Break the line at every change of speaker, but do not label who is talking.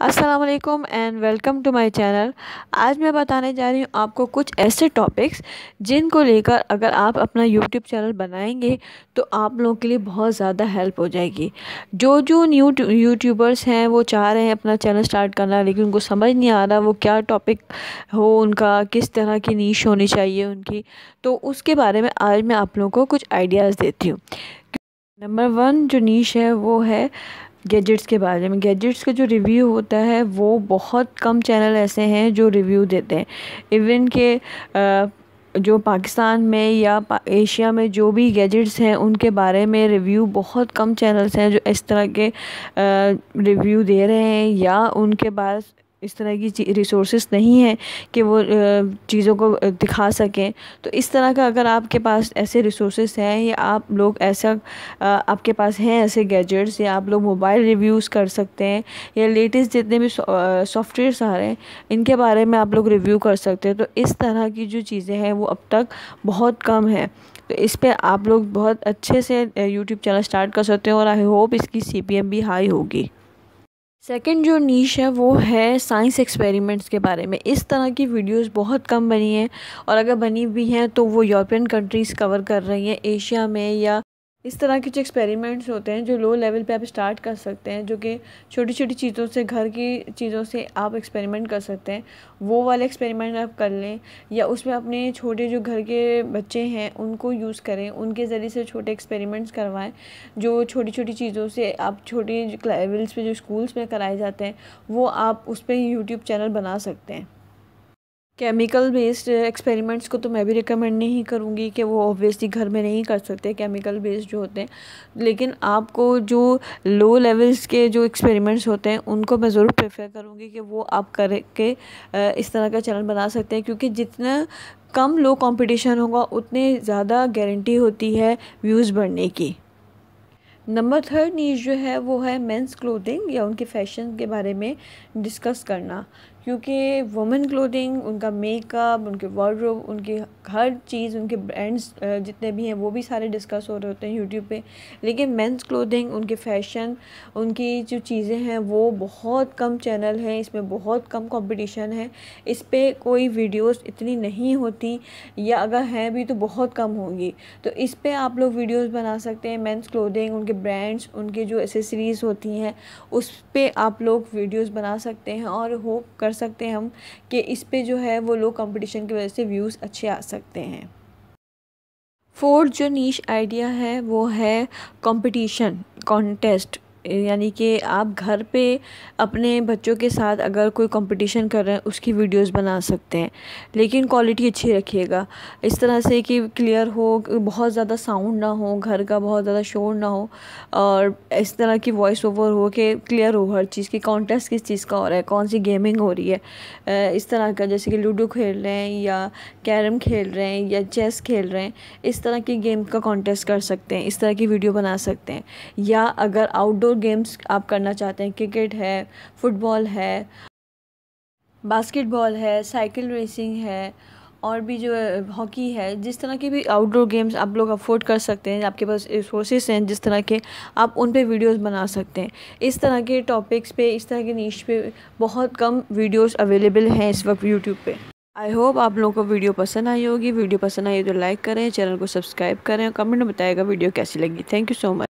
Aslam and welcome to my channel आज मैं बताने जा रही हूँ आपको कुछ ऐसे टॉपिक्स जिनको लेकर अगर आप अपना यूट्यूब चैनल बनाएंगे तो आप लोगों के लिए बहुत ज़्यादा हेल्प हो जाएगी जो जो न्यू यूट्यूबर्स हैं वो चाह रहे हैं अपना चैनल स्टार्ट करना लेकिन उनको समझ नहीं आ रहा वो क्या टॉपिक हो उनका किस तरह की नीच होनी चाहिए उनकी तो उसके बारे में आज मैं आप लोगों को कुछ आइडियाज़ देती हूँ नंबर वन जो नीच है वो है गैजेट्स के बारे में गैजेट्स का जो रिव्यू होता है वो बहुत कम चैनल ऐसे हैं जो रिव्यू देते हैं इवन के आ, जो पाकिस्तान में या पा, एशिया में जो भी गैजेट्स हैं उनके बारे में रिव्यू बहुत कम चैनल्स हैं जो इस तरह के रिव्यू दे रहे हैं या उनके पास इस तरह की रिसोर्स नहीं है कि वो चीज़ों को दिखा सकें तो इस तरह का अगर आपके पास ऐसे रिसोर्स हैं या आप लोग ऐसा आपके पास हैं ऐसे गैजेट्स या आप लोग मोबाइल रिव्यूज़ कर सकते हैं या लेटेस्ट जितने भी सॉफ्टवेयर आ रहे हैं इनके बारे में आप लोग रिव्यू कर सकते हैं तो इस तरह की जो चीज़ें हैं वो अब तक बहुत कम है तो इस पर आप लोग बहुत अच्छे से यूट्यूब चैनल स्टार्ट कर सकते हैं और आई होप इसकी सी भी हाई होगी सेकेंड जो नीश है वो है साइंस एक्सपेरिमेंट्स के बारे में इस तरह की वीडियोस बहुत कम बनी हैं और अगर बनी भी हैं तो वो यूरोपियन कंट्रीज़ कवर कर रही हैं एशिया में या इस तरह के कुछ एक्सपेरिमेंट्स होते हैं जो लो लेवल पे आप स्टार्ट कर सकते हैं जो कि छोटी छोटी चीज़ों से घर की चीज़ों से आप एक्सपेरिमेंट कर सकते हैं वो वाले एक्सपेरिमेंट आप कर लें या उसमें अपने छोटे जो घर के बच्चे हैं उनको यूज़ करें उनके ज़रिए से छोटे एक्सपेरिमेंट्स करवाएं जो छोटी छोटी चीज़ों से आप छोटे लेवल्स पर जो स्कूल्स में कराए जाते हैं वो आप उस पर यूट्यूब चैनल बना सकते हैं केमिकल बेस्ड एक्सपेरिमेंट्स को तो मैं भी रिकमेंड नहीं करूँगी कि वो ऑब्वियसली घर में नहीं कर सकते केमिकल बेस्ड जो होते हैं लेकिन आपको जो लो लेवल्स के जो एक्सपेरिमेंट्स होते हैं उनको मैं ज़रूर प्रेफर करूँगी कि वो आप करके इस तरह का चैनल बना सकते हैं क्योंकि जितना कम लो कंपटीशन होगा उतने ज़्यादा गारंटी होती है व्यूज़ बढ़ने की नंबर थर्ड नीज जो है वो है मेंस क्लोथिंग या उनके फैशन के बारे में डिस्कस करना क्योंकि वुमेन क्लोथिंग उनका मेकअप उनके वार्ड्रोब उनकी हर चीज़ उनके ब्रांड्स जितने भी हैं वो भी सारे डिस्कस हो रहे होते हैं यूट्यूब पे लेकिन मेंस क्लोथिंग उनके फैशन उनकी जो चीज़ें हैं वो बहुत कम चैनल हैं इसमें बहुत कम कंपटीशन है इस पर कोई वीडियोस इतनी नहीं होती या अगर हैं भी तो बहुत कम होंगी तो इस पर आप लोग वीडियोज़ बना सकते हैं मेन्स क्लोथिंग उनके ब्रांड्स उनके जो एसेसरीज़ होती हैं उस पर आप लोग वीडियोज़ बना सकते हैं और होप कर कर सकते हैं हम कि इस पर जो है वो लोग कंपटीशन की वजह से व्यूज़ अच्छे आ सकते हैं फोर्थ जो नीच आइडिया है वो है कंपटीशन कॉन्टेस्ट यानी कि आप घर पे अपने बच्चों के साथ अगर कोई कंपटीशन कर रहे हैं उसकी वीडियोस बना सकते हैं लेकिन क्वालिटी अच्छी रखिएगा इस तरह से कि क्लियर हो बहुत ज़्यादा साउंड ना हो घर का बहुत ज़्यादा शोर ना हो और इस तरह की वॉइस ओवर हो के क्लियर हो हर चीज़ की कॉन्टेस्ट किस चीज़ का हो रहा है कौन सी गेमिंग हो रही है इस तरह का जैसे कि लूडो खेल रहे हैं या कैरम खेल रहे हैं या चेस खेल रहे हैं इस तरह की गेम का कॉन्टेस्ट कर सकते हैं इस तरह की वीडियो बना सकते हैं या अगर आउटडोर इंडोर गेम्स आप करना चाहते हैं क्रिकेट है फुटबॉल है बास्केटबॉल है साइकिल रेसिंग है और भी जो हॉकी eh, है जिस तरह के भी आउटडोर गेम्स आप लोग अफोर्ड कर सकते हैं आपके पास रिसोर्सेज हैं जिस तरह के आप उन पे वीडियोस बना सकते हैं इस तरह के टॉपिक्स पे इस तरह के नीच पे बहुत कम वीडियोस अवेलेबल हैं इस वक्त यूट्यूब पे आई होप आप लोगों को वीडियो पसंद आई होगी वीडियो पसंद आई तो लाइक करें चैनल को सब्सक्राइब करें और कमेंट में बताएगा वीडियो कैसी लगी थैंक यू सो मच